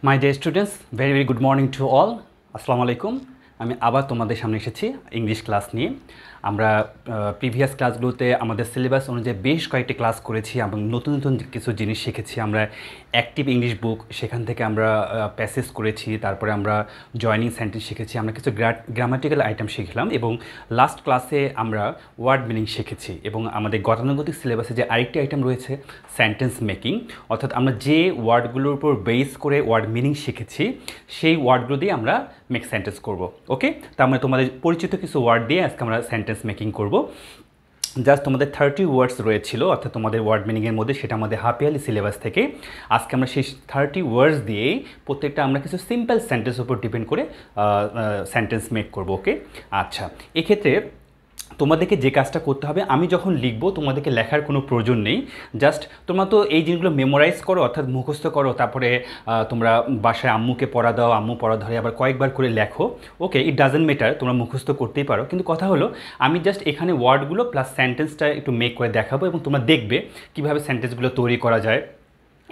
My dear students, very very good morning to all. Assalamu alaikum. আমি আবার তোমাদের সামনে এসেছি ইংলিশ ক্লাস নিয়ে আমরা প্রিভিয়াস ক্লাসগুলোতে আমাদের সিলেবাস অনুযায়ী বেশ কয়েকটি ক্লাস করেছি এবং নতুন নতুন কিছু জিনিস শিখেছি আমরা অ্যাক্টিভ ইংলিশ বুক সেখান থেকে আমরা প্যাসেজ করেছি তারপরে আমরা জয়নিং সেন্টেন্স শিখেছি আমরা কিছু গ্রামাটিক্যাল আইটেম শিখলাম এবং লাস্ট ক্লাসে আমরা ওয়ার্ড মিনিং শিখেছি এবং আমাদের গতানুগতিক সিলেবাসে যে আরেকটি আইটেম রয়েছে সেন্টেন্স মেকিং অর্থাৎ আমরা যে ওয়ার্ডগুলোর উপর বেস করে ওয়ার্ড মিনিং শিখেছি সেই ওয়ার্ডগুলো দিয়ে আমরা মেক সেন্টেন্স করব ওকে তার মানে তোমাদের পরিচিত কিছু ওয়ার্ড দিয়ে আজকে আমরা সেন্টেন্স মেকিং করব জাস্ট তোমাদের থার্টি ওয়ার্ডস রয়েছিল অর্থাৎ তোমাদের ওয়ার্ড মিনিংয়ের মধ্যে সেটা আমাদের হাফ ইয়ারলি সিলেবাস থেকে আজকে আমরা সেই থার্টি ওয়ার্ডস দিয়েই প্রত্যেকটা আমরা কিছু সিম্পল সেন্টেন্স উপর ডিপেন্ড করে সেন্টেন্স মেক করব ওকে আচ্ছা এক্ষেত্রে তোমাদেরকে যে কাজটা করতে হবে আমি যখন লিখব তোমাদেরকে লেখার কোনো প্রয়োজন নেই জাস্ট তোমরা তো এই জিনিসগুলো মেমোরাইজ করো অর্থাৎ মুখস্থ করো তারপরে তোমরা বাসায় আম্মুকে পড়া দাও আম্মু পড়া ধরে আবার কয়েকবার করে লেখো ওকে ইট ডাজেন্ট ম্যাটার তোমরা মুখস্থ করতেই পারো কিন্তু কথা হলো আমি জাস্ট এখানে ওয়ার্ডগুলো প্লাস সেন্টেন্সটা একটু মেক করে দেখাবো এবং তোমরা দেখবে কীভাবে সেন্টেন্সগুলো তৈরি করা যায়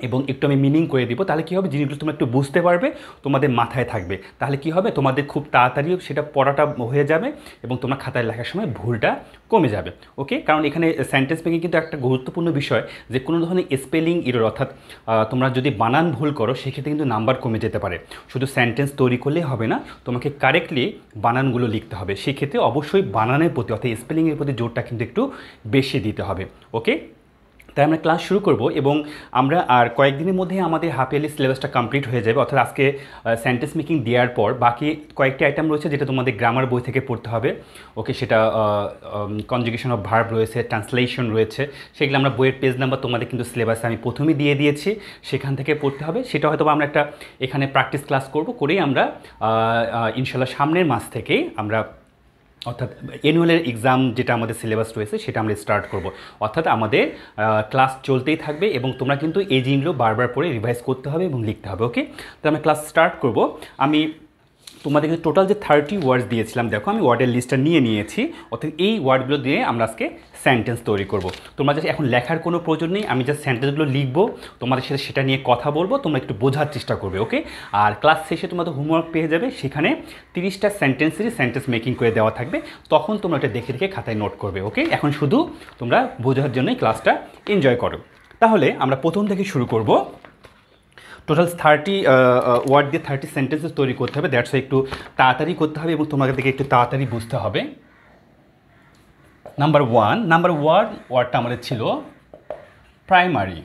এবং একটু আমি মিনিং করে দিব তাহলে কী হবে জিনিসগুলো তোমরা একটু বুঝতে পারবে তোমাদের মাথায় থাকবে তাহলে কি হবে তোমাদের খুব তাড়াতাড়ি সেটা পড়াটা হয়ে যাবে এবং তোমরা খাতায় লেখার সময় ভুলটা কমে যাবে ওকে কারণ এখানে সেন্টেন্স মেকিং কিন্তু একটা গুরুত্বপূর্ণ বিষয় যে কোনো ধরনের স্পেলিং ইরোর অর্থাৎ তোমরা যদি বানান ভুল করো সেক্ষেত্রে কিন্তু নাম্বার কমে যেতে পারে শুধু সেন্টেন্স তৈরি করলে হবে না তোমাকে কারেক্টলি বানানগুলো লিখতে হবে সেক্ষেত্রে অবশ্যই বানানের প্রতি অর্থাৎ স্পেলিংয়ের প্রতি জোরটা কিন্তু একটু বেশি দিতে হবে ওকে তাই আমরা ক্লাস শুরু করব এবং আমরা আর কয়েকদিনের মধ্যে আমাদের হাফ ইয়ারলি সিলেবাসটা কমপ্লিট হয়ে যাবে অর্থাৎ আজকে সেন্টেন্স মেকিং দেওয়ার পর বাকি কয়েকটি আইটেম রয়েছে যেটা তোমাদের গ্রামার বই থেকে পড়তে হবে ওকে সেটা কনজুগেশন অফ ভার্ব রয়েছে ট্রান্সলেশন রয়েছে সেগুলো আমরা বইয়ের পেজ নাম্বার তোমাদের কিন্তু সিলেবাসে আমি প্রথমেই দিয়ে দিয়েছি সেখান থেকে পড়তে হবে সেটা হয়তো আমরা একটা এখানে প্র্যাকটিস ক্লাস করব করেই আমরা ইনশাল্লাহ সামনের মাস থেকেই আমরা অর্থাৎ অ্যানুয়ালের এক্সাম যেটা আমাদের সিলেবাস রয়েছে সেটা আমরা স্টার্ট করব অর্থাৎ আমাদের ক্লাস চলতেই থাকবে এবং তোমরা কিন্তু এই জিনগুলো বারবার পড়ে রিভাইজ করতে হবে এবং লিখতে হবে ওকে তো আমি ক্লাস স্টার্ট করব আমি তোমাদের কিন্তু টোটাল যে থার্টি ওয়ার্ডস দিয়েছিলাম দেখো আমি ওয়ার্ডের লিস্টটা নিয়ে নিয়েছি অর্থাৎ এই ওয়ার্ডগুলো দিয়ে আমরা আজকে সেন্টেন্স তৈরি করব তোমরা জাস্ট এখন লেখার কোনো প্রয়োজন নেই আমি যা সেন্টেন্সগুলো লিখবো তোমাদের সাথে সেটা নিয়ে কথা বলবো তোমরা একটু বোঝার চেষ্টা করবে ওকে আর ক্লাস শেষে তোমাদের হোমওয়ার্ক পেয়ে যাবে সেখানে তিরিশটা সেন্টেন্সেরই সেন্টেন্স মেকিং করে দেওয়া থাকবে তখন তোমরা এটা দেখে দেখে খাতায় নোট করবে ওকে এখন শুধু তোমরা বোঝার জন্যই ক্লাসটা এনজয় করো তাহলে আমরা প্রথম থেকে শুরু করব টোটাল থার্টি ওয়ার্ড দিয়ে থার্টি সেন্টেন্সেস তৈরি করতে হবে দ্যাটস একটু তাড়াতাড়ি করতে হবে এবং দেখে একটু তাড়াতাড়ি বুঝতে হবে নাম্বার ওয়ান নাম্বার ওয়ার্ড ওয়ার্ডটা আমাদের ছিল প্রাইমারি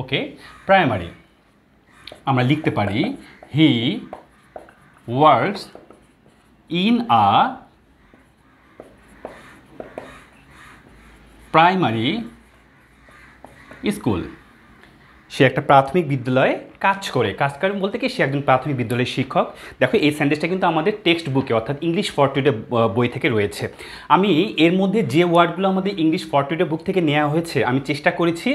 ওকে প্রাইমারি আমরা লিখতে পারি he works in a primary school সে একটা প্রাথমিক বিদ্যালয়ে কাজ করে কাজ করে বলতে কি সে একজন প্রাথমিক বিদ্যালয়ের শিক্ষক দেখো এই সেন্টেন্সটা কিন্তু আমাদের টেক্সট বুকে অর্থাৎ ইংলিশ ফর্টুডে বই থেকে রয়েছে আমি এর মধ্যে যে ওয়ার্ডগুলো আমাদের ইংলিশ ফর্টুডে বুক থেকে নেওয়া হয়েছে আমি চেষ্টা করেছি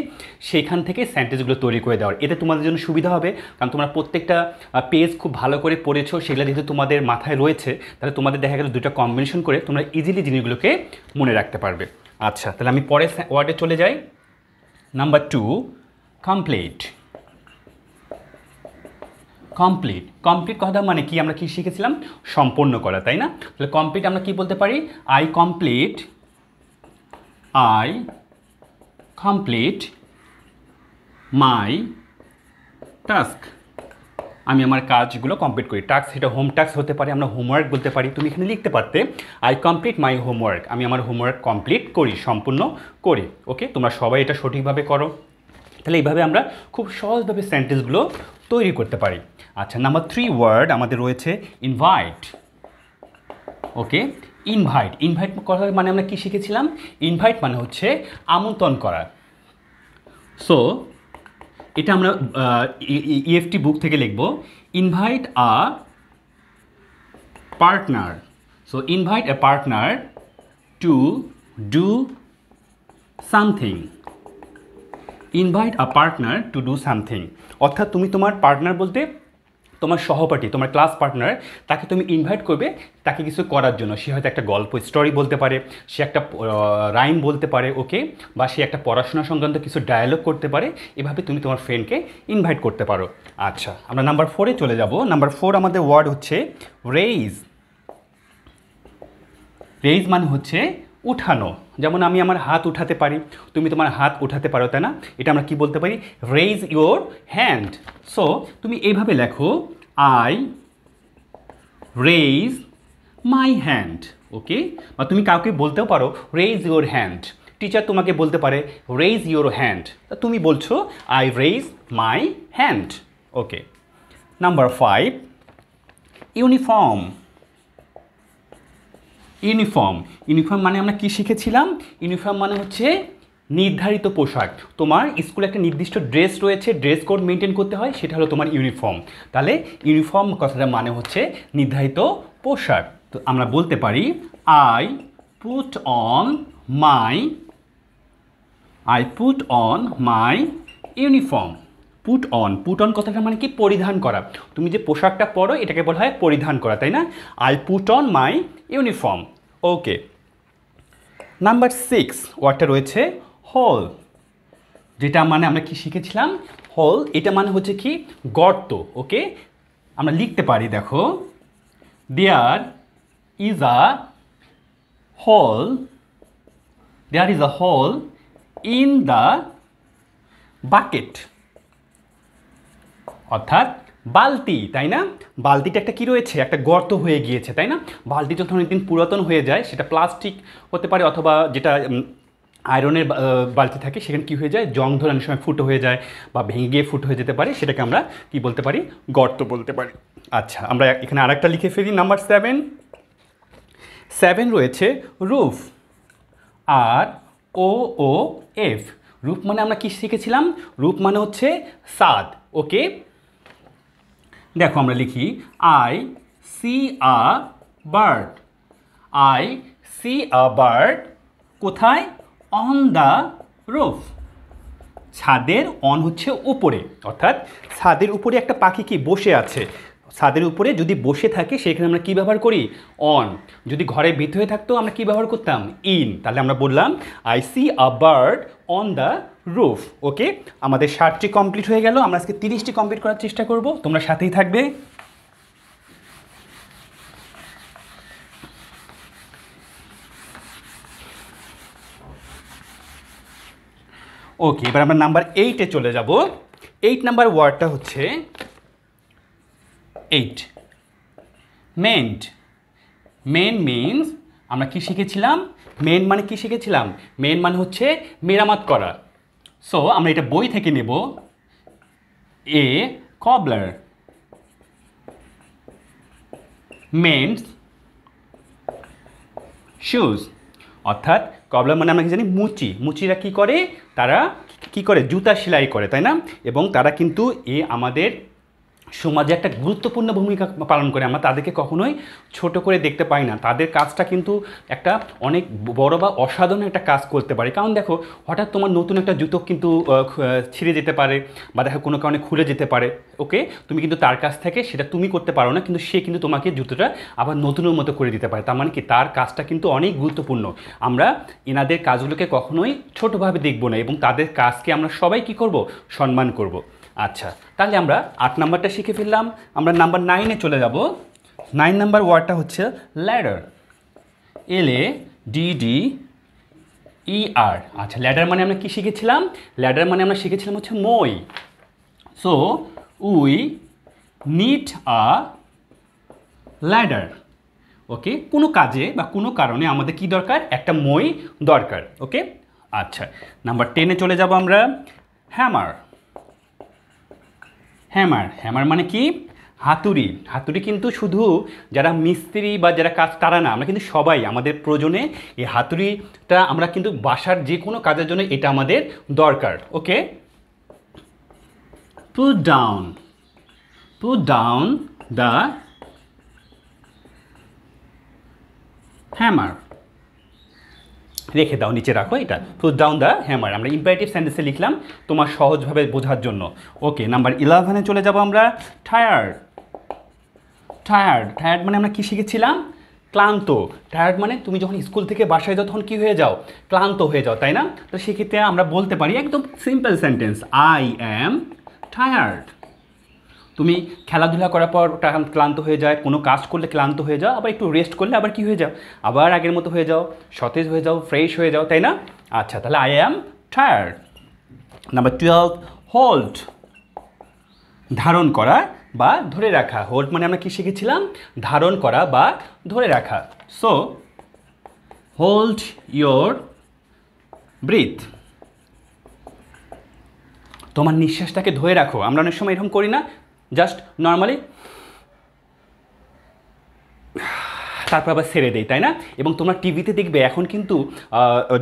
সেখান থেকে সেন্টেন্সগুলো তৈরি করে দেওয়ার এতে তোমাদের জন্য সুবিধা হবে কারণ তোমরা প্রত্যেকটা পেজ খুব ভালো করে পড়েছো সেগুলো যেহেতু তোমাদের মাথায় রয়েছে তাহলে তোমাদের দেখা গেল দুটো কম্বিনেশন করে তোমরা ইজিলি জিনিসগুলোকে মনে রাখতে পারবে আচ্ছা তাহলে আমি পরের ওয়ার্ডে চলে যাই number two complete complete complete কথা মানে কি আমরা কি শিখেছিলাম সম্পূর্ণ করা তাই না তাহলে কমপ্লিট আমরা কি বলতে পারি I complete I complete my task আমি আমার কাজগুলো কমপ্লিট করি টাস্ক সেটা হোম টাস্ক হতে পারে আমরা হোমওয়ার্ক বলতে পারি তুমি এখানে লিখতে পারতে আই কমপ্লিট মাই হোমওয়ার্ক আমি আমার হোমওয়ার্ক কমপ্লিট করি সম্পূর্ণ করি ওকে তোমরা সবাই এটা সঠিকভাবে করো তাহলে এইভাবে আমরা খুব সহজভাবে সেন্টেন্সগুলো তৈরি করতে পারি আচ্ছা নাম্বার থ্রি ওয়ার্ড আমাদের রয়েছে ইনভাইট ওকে ইনভাইট ইনভাইট করা মানে আমরা কী শিখেছিলাম ইনভাইট মানে হচ্ছে আমন্ত্রণ করা সো এটা আমরা ইএফটি বুক e থেকে লিখব invite a partner so invite a partner to do something invite a partner to do something অর্থাৎ তুমি তোমার পার্টনার বলতে তোমার সহপাঠী তোমার ক্লাস পার্টনার তাকে তুমি ইনভাইট করবে তাকে কিছু করার জন্য সে হয়তো একটা গল্প স্টোরি বলতে পারে সে একটা রাইম বলতে পারে ওকে বা সে একটা পড়াশোনা সংক্রান্ত কিছু ডায়ালগ করতে পারে এভাবে তুমি তোমার ফ্রেন্ডকে ইনভাইট করতে পারো আচ্ছা আমরা নাম্বার ফোরে চলে যাব নাম্বার ফোর আমাদের ওয়ার্ড হচ্ছে রেইজ রেইজ মানে হচ্ছে উঠানো যেমন আমি আমার হাত উঠাতে পারি তুমি তোমার হাত উঠাতে পারো তাই না এটা আমরা কি বলতে পারি রেইজ ইউর হ্যান্ড সো তুমি এইভাবে লেখো I raise my hand okay বা তুমি কাউকে বলতেও পারো রেইজ ইউর হ্যান্ড টিচার তোমাকে বলতে পারে রেইজ ইউর হ্যান্ড তা তুমি বলছো I raise my hand okay number five uniform uniform uniform মানে আমরা কি শিখেছিলাম ইউনিফর্ম মানে হচ্ছে নির্ধারিত পোশাক তোমার স্কুলে একটা নির্দিষ্ট ড্রেস রয়েছে ড্রেস কোড মেনটেন করতে হয় সেটা হলো তোমার ইউনিফর্ম তাহলে ইউনিফর্ম কথাটা মানে হচ্ছে নির্ধারিত পোশাক তো আমরা বলতে পারি I put on my I put on my uniform put on put on কথাটা মানে কি পরিধান করা তুমি যে পোশাকটা পরো এটাকে বলা হয় পরিধান করা তাই না I put on my uniform okay number six ওয়ার্ডটা রয়েছে হল যেটা মানে আমরা কি শিখেছিলাম হল এটা মানে হচ্ছে কি গর্ত ওকে আমরা লিখতে পারি দেখো দেয়ার ইজ আ হল দেয়ার ইজ আ হল ইন দ্য বাকেট অর্থাৎ বালতি তাই না বালতিটা একটা কি রয়েছে একটা গর্ত হয়ে গিয়েছে তাই না বালতি যখন অনেকদিন পুরাতন হয়ে যায় সেটা প্লাস্টিক হতে পারে অথবা যেটা আয়রনের বালতি থাকে সেখানে কী হয়ে যায় জং ধরানোর সময় ফুটো হয়ে যায় বা ভেঙে গিয়ে ফুটো হয়ে যেতে পারে সেটাকে আমরা কি বলতে পারি গর্ত বলতে পারি আচ্ছা আমরা এখানে আরেকটা লিখে ফেলি নাম্বার সেভেন সেভেন রয়েছে roof R O O F roof মানে আমরা কি শিখেছিলাম রূপ মানে হচ্ছে সাদ ওকে দেখো আমরা লিখি I see a bird I see a bird কোথায় অন দ্য রুফ ছাদের অন হচ্ছে উপরে অর্থাৎ ছাদের উপরে একটা পাখি কি বসে আছে ছাদের উপরে যদি বসে থাকে সেখানে আমরা কি ব্যবহার করি অন যদি ঘরের ভিতরে থাকতো আমরা কি ব্যবহার করতাম ইন তাহলে আমরা বললাম I see a bird on the roof okay আমাদের ষাটটি কমপ্লিট হয়ে গেল আমরা আজকে তিরিশটি কমপ্লিট করার চেষ্টা করব তোমরা সাথেই থাকবে ওকে এবার আমরা নাম্বার এইটে চলে যাব এইট নাম্বার ওয়ার্ডটা হচ্ছে এইট মেন্ট মেন মিনস আমরা কি শিখেছিলাম মেন মানে কি শিখেছিলাম মেন মানে হচ্ছে মেরামত করা সো আমরা এটা বই থেকে নেব এ কবলার মেন্স শুজ অর্থাৎ কবলার মানে আমরা কি জানি মুচি মুচিরা কি করে তারা কি করে জুতা সেলাই করে তাই না এবং তারা কিন্তু এ আমাদের সমাজে একটা গুরুত্বপূর্ণ ভূমিকা পালন করে আমরা তাদেরকে কখনোই ছোট করে দেখতে পাই না তাদের কাজটা কিন্তু একটা অনেক বড় বা অসাধারণ একটা কাজ করতে পারে কারণ দেখো হঠাৎ তোমার নতুন একটা জুতো কিন্তু ছিঁড়ে যেতে পারে বা দেখো কোনো কারণে খুলে যেতে পারে ওকে তুমি কিন্তু তার কাছ থেকে সেটা তুমি করতে পারো না কিন্তু সে কিন্তু তোমাকে জুতোটা আবার নতুনের মতো করে দিতে পারে তার মানে কি তার কাজটা কিন্তু অনেক গুরুত্বপূর্ণ আমরা এনাদের কাজগুলোকে কখনোই ছোটোভাবে দেখব না এবং তাদের কাজকে আমরা সবাই কি করব সম্মান করব আচ্ছা তাহলে আমরা আট নাম্বারটা শিখে ফেললাম আমরা নাম্বার নাইনে চলে যাব নাইন নাম্বার ওয়ার্ডটা হচ্ছে ladder L A D D E R আচ্ছা ল্যাডার মানে আমরা কি শিখেছিলাম ল্যাডার মানে আমরা শিখেছিলাম হচ্ছে মই so we need a ladder okay কোনো কাজে বা কোনো কারণে আমাদের কি দরকার একটা মই দরকার ওকে আচ্ছা নাম্বার টেনে চলে যাব আমরা হ্যামার হ্যামার হ্যামার মানে কি হাতুড়ি হাতুড়ি কিন্তু শুধু যারা মিস্ত্রি বা যারা কাজ তারা না আমরা কিন্তু সবাই আমাদের প্রয়োজনে এই হাতুড়িটা আমরা কিন্তু বাসার যে কোনো কাজের জন্য এটা আমাদের দরকার okay put down put down the hammer রেখে দাও নিচে রাখো এটা পুট ডাউন দ্য হ্যামার আমরা ইম্পারেটিভ সেন্টেন্সে লিখলাম তোমার সহজভাবে বোঝার জন্য ওকে নাম্বার ইলেভেনে চলে যাব আমরা টায়ার্ড টায়ার্ড টায়ার্ড মানে আমরা কী শিখেছিলাম ক্লান্ত টায়ার্ড মানে তুমি যখন স্কুল থেকে বাসায় যাও তখন কী হয়ে যাও ক্লান্ত হয়ে যাও তাই না তো সেক্ষেত্রে আমরা বলতে পারি একদম simple sentence I am tired তুমি খেলাধুলা করার পর ক্লান্ত হয়ে যায় কোনো কাজ করলে ক্লান্ত হয়ে যাও আবার একটু রেস্ট করলে আবার কি হয়ে যাও আবার আগের মতো হয়ে যাও সতেজ হয়ে যাও ফ্রেশ হয়ে যাও তাই না আচ্ছা তাহলে I am tired number twelve hold ধারণ করা বা ধরে রাখা হোল্ড মানে আমরা কী শিখেছিলাম ধারণ করা বা ধরে রাখা সো হোল্ড ইয়োর ব্রিথ তোমার নিঃশ্বাসটাকে ধরে রাখো আমরা অনেক সময় এরকম করি না just normally তারপর আবার ছেড়ে দেয় তাই না এবং তোমরা টিভিতে দেখবে এখন কিন্তু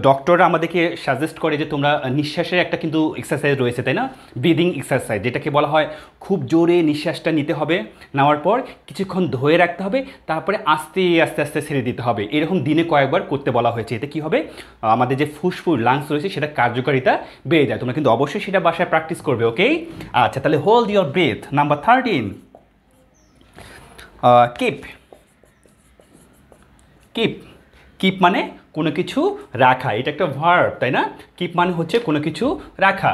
ডক্টররা আমাদেরকে সাজেস্ট করে যে তোমরা নিঃশ্বাসের একটা কিন্তু এক্সারসাইজ রয়েছে তাই না ব্রিদিং এক্সারসাইজ যেটাকে বলা হয় খুব জোরে নিঃশ্বাসটা নিতে হবে নেওয়ার পর কিছুক্ষণ ধরে রাখতে হবে তারপরে আস্তে আস্তে আস্তে ছেড়ে দিতে হবে এরকম দিনে কয়েকবার করতে বলা হয়েছে এতে কি হবে আমাদের যে ফুসফুস লাংস রয়েছে সেটা কার্যকারিতা বেড়ে যায় তোমরা কিন্তু অবশ্যই সেটা বাসায় প্র্যাকটিস করবে ওকে আচ্ছা তাহলে hold your breath number thirteen keep keep keep মানে কোনো কিছু রাখা এটা একটা ভার্ব তাই না কিপ মানে হচ্ছে কোনো কিছু রাখা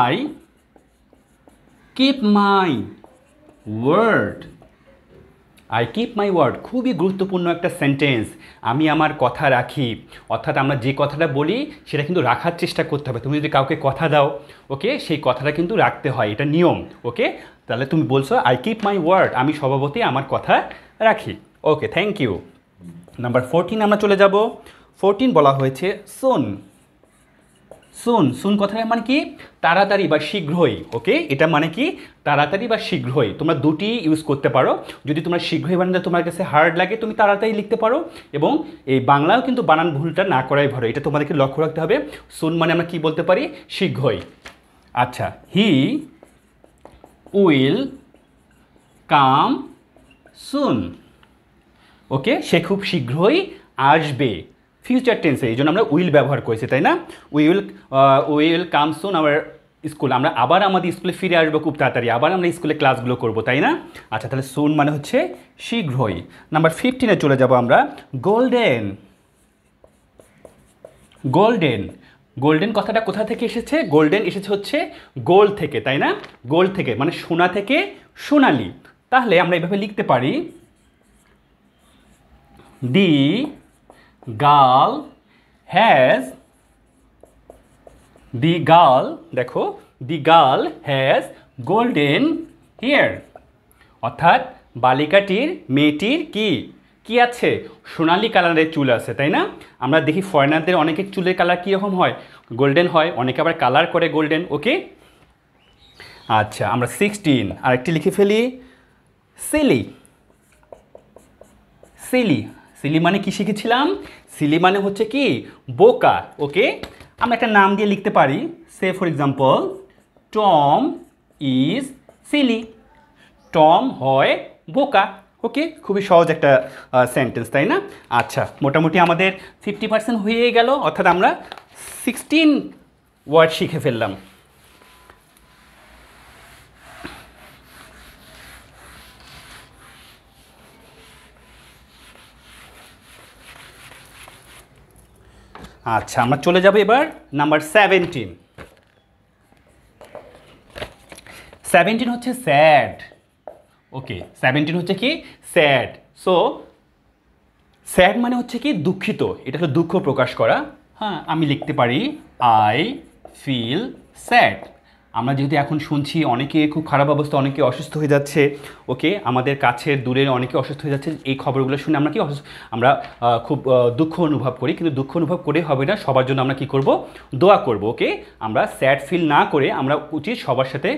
I keep my word I keep my word খুবই গুরুত্বপূর্ণ একটা সেন্টেন্স আমি আমার কথা রাখি অর্থাৎ আমরা যে কথাটা বলি সেটা কিন্তু রাখার চেষ্টা করতে হবে তুমি যদি কাউকে কথা দাও ওকে সেই কথাটা কিন্তু রাখতে হয় এটা নিয়ম ওকে তাহলে তুমি বলছো আই কিপ মাই ওয়ার্ড আমি স্বভাবতই আমার কথা রাখি okay thank you number fourteen আমরা চলে যাব ফোরটিন বলা হয়েছে সোন সোন সোন কথাটা মানে কি তাড়াতাড়ি বা শীঘ্রই ওকে এটা মানে কি তাড়াতাড়ি বা শীঘ্রই তোমরা দুটি ইউজ করতে পারো যদি তোমরা শীঘ্রই বানাতে তোমার কাছে হার্ড লাগে তুমি তাড়াতাড়ি লিখতে পারো এবং এই বাংলাও কিন্তু বানান ভুলটা না করাই ভালো এটা তোমাদেরকে লক্ষ্য রাখতে হবে সোন মানে আমরা কি বলতে পারি শীঘ্রই আচ্ছা হি উইল কাম সুন ওকে সে খুব শীঘ্রই আসবে ফিউচার টেন্সে এই জন্য আমরা উইল ব্যবহার করেছি তাই না we will we will come soon our school আমরা আবার আমাদের স্কুলে ফিরে আসবো খুব তাড়াতাড়ি আবার আমরা স্কুলে ক্লাসগুলো করব তাই না আচ্ছা তাহলে সুন মানে হচ্ছে শীঘ্রই নাম্বার ফিফটিনে চলে যাব আমরা গোল্ডেন গোল্ডেন গোল্ডেন কথাটা কোথা থেকে এসেছে গোল্ডেন এসেছে হচ্ছে গোল্ড থেকে তাই না গোল্ড থেকে মানে সোনা থেকে সোনালি তাহলে আমরা এভাবে লিখতে পারি the girl has the girl দেখো the girl has golden hair অর্থাৎ বালিকাটির মেয়েটির কি কি আছে সোনালি কালারের চুল আছে তাই না আমরা দেখি ফরেনারদের অনেকের চুলের কালার কীরকম হয় গোল্ডেন হয় অনেকে আবার কালার করে গোল্ডেন ওকে আচ্ছা আমরা সিক্সটিন আরেকটি লিখে ফেলি সিলি সিলি সিলি মানে কী শিখেছিলাম সিলি মানে হচ্ছে কি বোকা ওকে আমরা একটা নাম দিয়ে লিখতে পারি say for example Tom is silly Tom হয় বোকা ওকে খুবই সহজ একটা সেন্টেন্স তাই না আচ্ছা মোটামুটি আমাদের ফিফটি পার্সেন্ট হয়ে গেল অর্থাৎ আমরা সিক্সটিন ওয়ার্ড শিখে ফেললাম আচ্ছা আমরা চলে যাব এবার নাম্বার সেভেন্টিন সেভেন্টিন হচ্ছে স্যাড ওকে সেভেন্টিন হচ্ছে কি স্যাড সো স্যাড মানে হচ্ছে কি দুঃখিত এটা হলো দুঃখ প্রকাশ করা হ্যাঁ আমি লিখতে পারি আই ফিল স্যাড আমরা যেহেতু এখন শুনছি অনেকে খুব খারাপ অবস্থা অনেকে অসুস্থ হয়ে যাচ্ছে ওকে আমাদের কাছের দূরের অনেকে অসুস্থ হয়ে যাচ্ছে এই খবরগুলো শুনে আমরা কি আমরা খুব দুঃখ অনুভব করি কিন্তু দুঃখ অনুভব করে হবে না সবার জন্য আমরা কি করব দোয়া করব ওকে আমরা স্যাড ফিল না করে আমরা উচিত সবার সাথে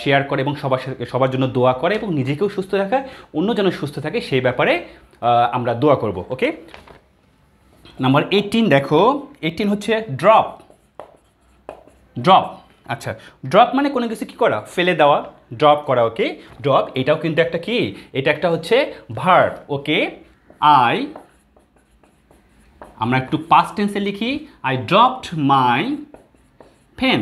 শেয়ার করে এবং সবার সাথে সবার জন্য দোয়া করে এবং নিজেকেও সুস্থ রাখা অন্য যেন সুস্থ থাকে সেই ব্যাপারে আমরা দোয়া করব ওকে নাম্বার এইটিন দেখো এইটিন হচ্ছে ড্রপ ড্রপ আচ্ছা ড্রপ মানে কোনো কিছু কি করা ফেলে দেওয়া ড্রপ করা ওকে ড্রপ এটাও কিন্তু একটা কি এটা একটা হচ্ছে ভার্ব ওকে আই আমরা একটু পাস্ট টেন্সে লিখি আই ড্রপড মাই ফেন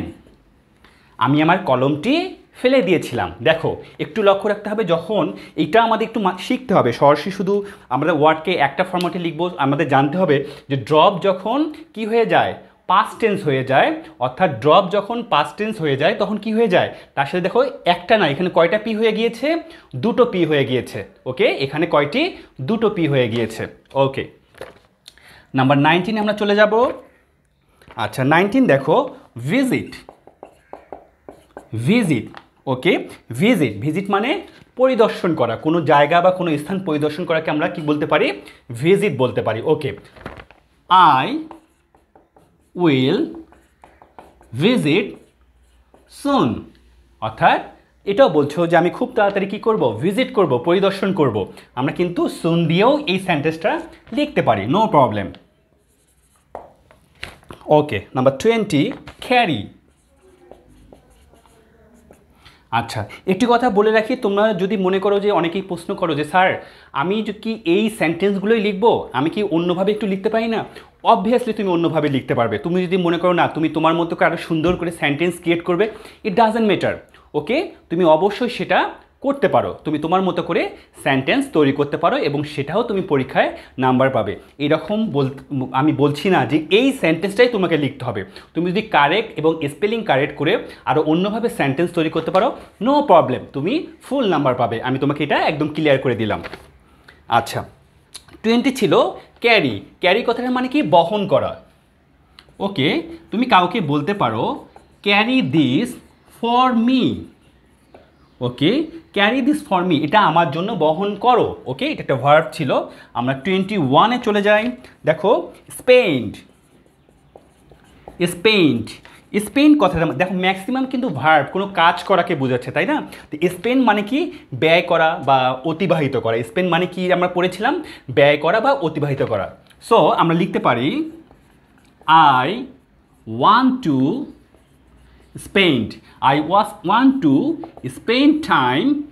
আমি আমার কলমটি ফেলে দিয়েছিলাম দেখো একটু লক্ষ্য রাখতে হবে যখন এটা আমাদের একটু শিখতে হবে সরাসরি শুধু আমরা ওয়ার্ডকে একটা ফর্মেটে লিখব আমাদের জানতে হবে যে ড্রপ যখন কি হয়ে যায় পাস্ট টেন্স হয়ে যায় অর্থাৎ ড্রপ যখন পাস্ট টেন্স হয়ে যায় তখন কি হয়ে যায় তার সাথে দেখো একটা না এখানে কয়টা পি হয়ে গিয়েছে দুটো পি হয়ে গিয়েছে ওকে এখানে কয়টি দুটো পি হয়ে গিয়েছে ওকে নাম্বার নাইনটিনে আমরা চলে যাব আচ্ছা নাইনটিন দেখো visit visit okay visit visit মানে পরিদর্শন করা কোনো জায়গা বা কোনো স্থান পরিদর্শন করাকে আমরা কি বলতে পারি ভিজিট বলতে পারি okay I will visit soon অর্থাৎ এটাও বলছো যে আমি খুব তাড়াতাড়ি কী করব ভিজিট করব পরিদর্শন করব আমরা কিন্তু সুন দিয়েও এই সেন্টেন্সটা লিখতে পারি no problem okay number twenty carry আচ্ছা একটি কথা বলে রাখি তোমরা যদি মনে করো যে অনেকেই প্রশ্ন করো যে স্যার আমি কি এই সেন্টেন্সগুলোই লিখব আমি কি অন্যভাবে একটু লিখতে পারি না অবভিয়াসলি তুমি অন্যভাবে লিখতে পারবে তুমি যদি মনে করো না তুমি তোমার মতো করে আরও সুন্দর করে সেন্টেন্স ক্রিয়েট করবে ইট ডাজেন্ট ম্যাটার ওকে তুমি অবশ্যই সেটা করতে পারো তুমি তোমার মতো করে সেন্টেন্স তৈরি করতে পারো এবং সেটাও তুমি পরীক্ষায় নাম্বার পাবে এরকম বল আমি বলছি না যে এই সেন্টেন্সটাই তোমাকে লিখতে হবে তুমি যদি কারেক্ট এবং স্পেলিং কারেক্ট করে আরও অন্যভাবে সেন্টেন্স তৈরি করতে পারো নো প্রবলেম তুমি ফুল নাম্বার পাবে আমি তোমাকে এটা একদম ক্লিয়ার করে দিলাম আচ্ছা টোয়েন্টি ছিল ক্যারি ক্যারি কথাটা মানে কি বহন করা ওকে তুমি কাউকে বলতে পারো carry this for me okay carry this for me এটা আমার জন্য বহন করো ওকে এটা একটা ভার্ব ছিল আমরা টোয়েন্টি ওয়ানে চলে যাই দেখো স্পেন্ড স্পেন্ড স্পেন কথাটা মানে- দেখো ম্যাক্সিমাম কিন্তু ভার্ব কোনো কাজ করাকে বোঝাচ্ছে তাই না তো স্পেন মানে কি ব্যয় করা বা অতিবাহিত করা স্পেন মানে কি আমরা পড়েছিলাম ব্যয় করা বা অতিবাহিত করা সো আমরা লিখতে পারি I want to spend. I was want to spend time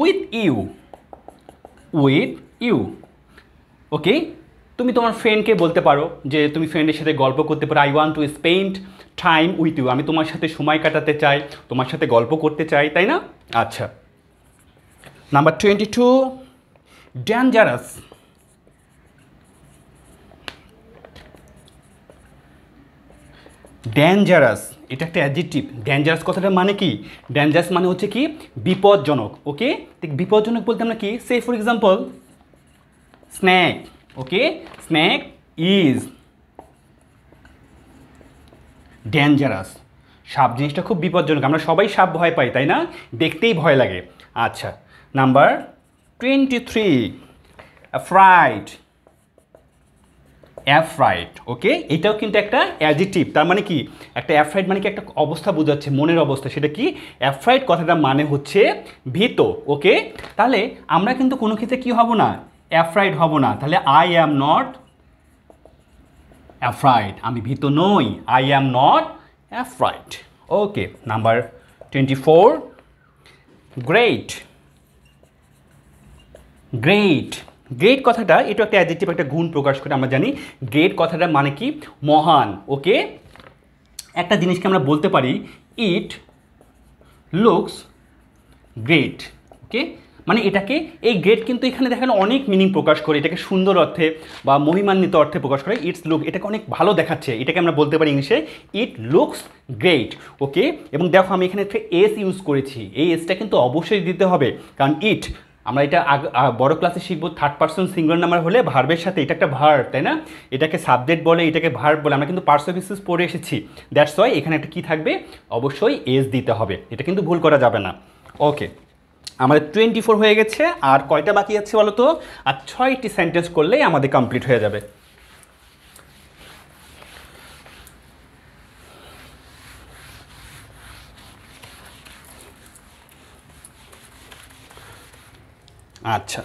with you. With you. Okay তুমি তোমার ফ্রেন্ডকে বলতে পারো যে তুমি ফ্রেন্ডের সাথে গল্প করতে পারো I want to spend time with you আমি তোমার সাথে সময় কাটাতে চাই তোমার সাথে গল্প করতে চাই তাই না আচ্ছা number twenty two dangerous dangerous এটা একটা অ্যাডজেক্টিভ ড্যাঞ্জারাস কথাটা মানে কি ড্যাঞ্জারাস মানে হচ্ছে কি বিপজ্জনক ওকে বিপজ্জনক বলতে আমরা কি say for example snake okay snake is dangerous সাপ জিনিসটা খুব বিপজ্জনক আমরা সবাই সাপ ভয় পাই তাই না দেখতেই ভয় লাগে আচ্ছা number twenty three afraid afraid okay এটাও কিন্তু একটা অ্যাজিটিভ তার মানে কি একটা অ্যাফ্রাইট মানে কি একটা অবস্থা বোঝাচ্ছে মনের অবস্থা সেটা কি অ্যাফ্রাইট কথাটা মানে হচ্ছে ভীত ওকে তাহলে আমরা কিন্তু কোনো ক্ষেত্রে কি হব না অ্যাফ্রাইড হব না তাহলে আই অ্যাম নট অ্যাফ্রাইড আমি ভীত নই I am not afraid okay number twenty four great great great কথাটা এটা একটা অ্যাজেক্টিভ একটা গুণ প্রকাশ করে আমরা জানি গ্রেট কথাটা মানে কি মহান ওকে একটা জিনিসকে আমরা বলতে পারি ইট লুকস গ্রেট ওকে মানে এটাকে এই গ্রেট কিন্তু এখানে দেখানো অনেক মিনিং প্রকাশ করে এটাকে সুন্দর অর্থে বা মহিমান্বিত অর্থে প্রকাশ করে ইটস লুক এটাকে অনেক ভালো দেখাচ্ছে এটাকে আমরা বলতে পারি ইংলিশে ইট লুকস গ্রেট ওকে এবং দেখো আমি এখানে এস ইউজ করেছি এই এসটা কিন্তু অবশ্যই দিতে হবে কারণ ইট আমরা এটা বড় ক্লাসে শিখবো থার্ড পার্সন সিঙ্গল নাম্বার হলে ভার্বের সাথে এটা একটা ভার্ব তাই না এটাকে সাবজেক্ট বলে এটাকে ভার্ব বলে আমরা কিন্তু পার্সোভিসেস পড়ে এসেছি দ্যাটস ওয়াই এখানে একটা কী থাকবে অবশ্যই এজ দিতে হবে এটা কিন্তু ভুল করা যাবে না ওকে আমাদের টোয়েন্টি ফোর হয়ে গেছে আর কয়টা বাকি আছে বলো তো আর ছয়টি সেন্টেন্স করলেই আমাদের কমপ্লিট হয়ে যাবে আচ্ছা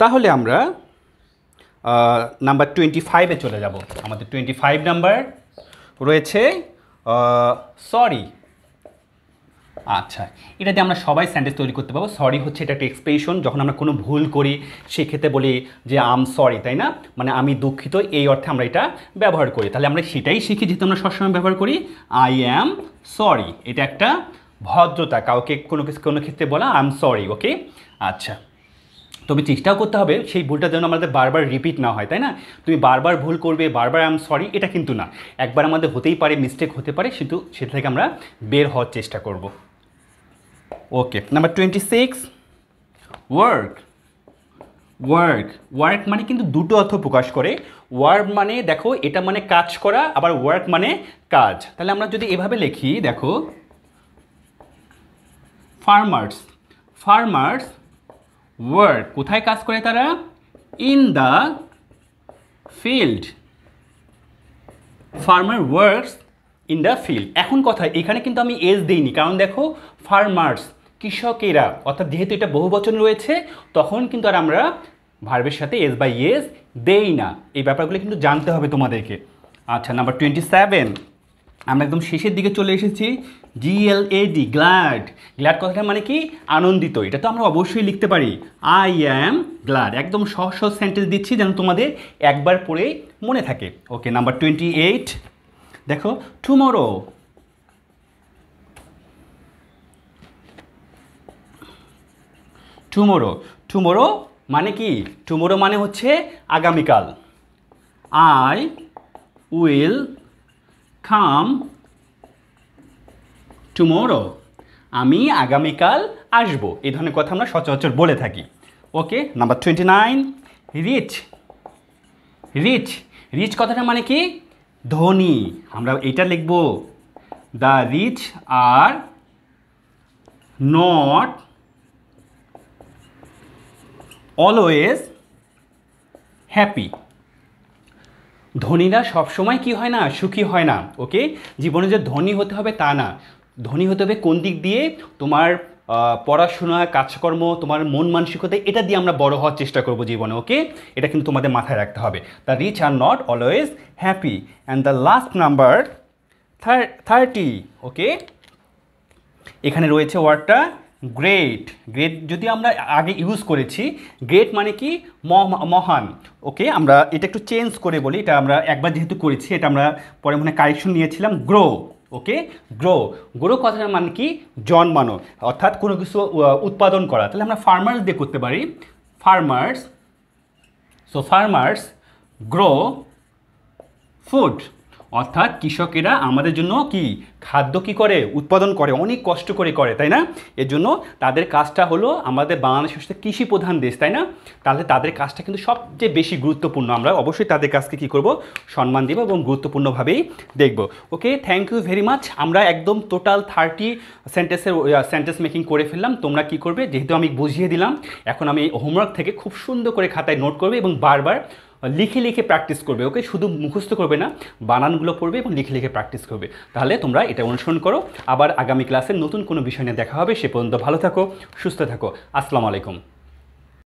তাহলে আমরা নাম্বার টোয়েন্টি ফাইভে চলে যাব আমাদের টোয়েন্টি ফাইভ নাম্বার রয়েছে সরি আচ্ছা এটা দিয়ে আমরা সবাই স্যান্ডেজ তৈরি করতে পারবো সরি হচ্ছে এটা একটা এক্সপ্রেশন যখন আমরা কোনো ভুল করি সেক্ষেত্রে বলি যে আম সরি তাই না মানে আমি দুঃখিত এই অর্থে আমরা এটা ব্যবহার করি তাহলে আমরা সেটাই শিখি যেহেতু আমরা সবসময় ব্যবহার করি আই অ্যাম সরি এটা একটা ভদ্রতা কাউকে কোনো কোনো ক্ষেত্রে বলা আই এম সরি ওকে আচ্ছা তবে চেষ্টাও করতে হবে সেই ভুলটা যেন আমাদের বারবার রিপিট না হয় তাই না তুমি বারবার ভুল করবে বারবার আম সরি এটা কিন্তু না একবার আমাদের হতেই পারে মিস্টেক হতে পারে কিন্তু সেটা থেকে আমরা বের হওয়ার চেষ্টা করব okay number twenty six work work work মানে কিন্তু দুটো অর্থ প্রকাশ করে ওয়ার্ক মানে দেখো এটা মানে কাজ করা আবার ওয়ার্ক মানে কাজ তাহলে আমরা যদি এভাবে লিখি দেখো ফার্মার্স ফার্মার্স ওয়ার্ক কোথায় কাজ করে তারা in the field farmer works in the field এখন কথা এখানে কিন্তু আমি এজ দিইনি কারণ দেখো ফার্মার্স কৃষকেরা অর্থাৎ যেহেতু এটা বহু বচন রয়েছে তখন কিন্তু আর আমরা ভার্বের সাথে এস বাই এস দেই না এই ব্যাপারগুলো কিন্তু জানতে হবে তোমাদেরকে আচ্ছা নাম্বার টোয়েন্টি সেভেন আমরা একদম শেষের দিকে চলে এসেছি জিএলএডি গ্ল্যাড গ্ল্যাড কথাটা মানে কি আনন্দিত এটা তো আমরা অবশ্যই লিখতে পারি আই অ্যাম গ্ল্যাড একদম সহজ সহজ সেন্টেন্স দিচ্ছি যেন তোমাদের একবার পড়ে মনে থাকে ওকে নাম্বার টোয়েন্টি এইট দেখো টুমরো টুমোরো টুমোরো মানে কি টুমোরো মানে হচ্ছে আগামীকাল আই উইল কাম টুমোরো আমি আগামীকাল আসব এই ধরনের কথা আমরা সচরাচর বলে থাকি okay number twenty nine rich rich rich কথাটা মানে কি ধনী আমরা এটা লিখব the rich are not always happy ধনীরা সবসময় কি হয় না সুখী হয় না ওকে জীবনে যে ধনী হতে হবে তা না ধনী হতে হবে কোন দিক দিয়ে তোমার পড়াশোনা কাজকর্ম তোমার মন মানসিকতা এটা দিয়ে আমরা বড় হওয়ার চেষ্টা করব জীবনে ওকে এটা কিন্তু তোমাদের মাথায় রাখতে হবে the rich are not always happy and the last number thirty okay এখানে রয়েছে ওয়ার্ডটা গ্রেট গ্রেট যদি আমরা আগে ইউজ করেছি গ্রেট মানে কি মহান ওকে আমরা এটা একটু চেঞ্জ করে বলি এটা আমরা একবার যেহেতু করেছি এটা আমরা পরে মনে কারেকশন নিয়েছিলাম গ্রো ওকে গ্রো গ্রো কথাটা মানে কি জন্মানো অর্থাৎ কোনো কিছু উৎপাদন করা তাহলে আমরা ফার্মার্স দিয়ে করতে পারি farmers so farmers grow food অর্থাৎ কৃষকেরা আমাদের জন্য কি খাদ্য কি করে উৎপাদন করে অনেক কষ্ট করে করে তাই না এর জন্য তাদের কাজটা হলো আমাদের বাংলাদেশ হচ্ছে কৃষি প্রধান দেশ তাই না তাহলে তাদের কাজটা কিন্তু সবচেয়ে বেশি গুরুত্বপূর্ণ আমরা অবশ্যই তাদের কাজকে কি করব সম্মান দেবো এবং গুরুত্বপূর্ণভাবেই দেখব okay thank you very much আমরা একদম টোটাল থার্টি সেন্টেন্সের সেন্টেন্স মেকিং করে ফেললাম তোমরা কি করবে যেহেতু আমি বুঝিয়ে দিলাম এখন আমি হোমওয়ার্ক থেকে খুব সুন্দর করে খাতায় নোট করবে এবং বারবার লিখে লিখে প্র্যাকটিস করবে ওকে শুধু মুখস্থ করবে না বানানগুলো পড়বে এবং লিখে লিখে প্র্যাকটিস করবে তাহলে তোমরা এটা অনুসরণ করো আবার আগামী ক্লাসে নতুন কোনো বিষয় নিয়ে দেখা হবে সে পর্যন্ত ভালো থাকো সুস্থ থাকো আসসালামু আলাইকুম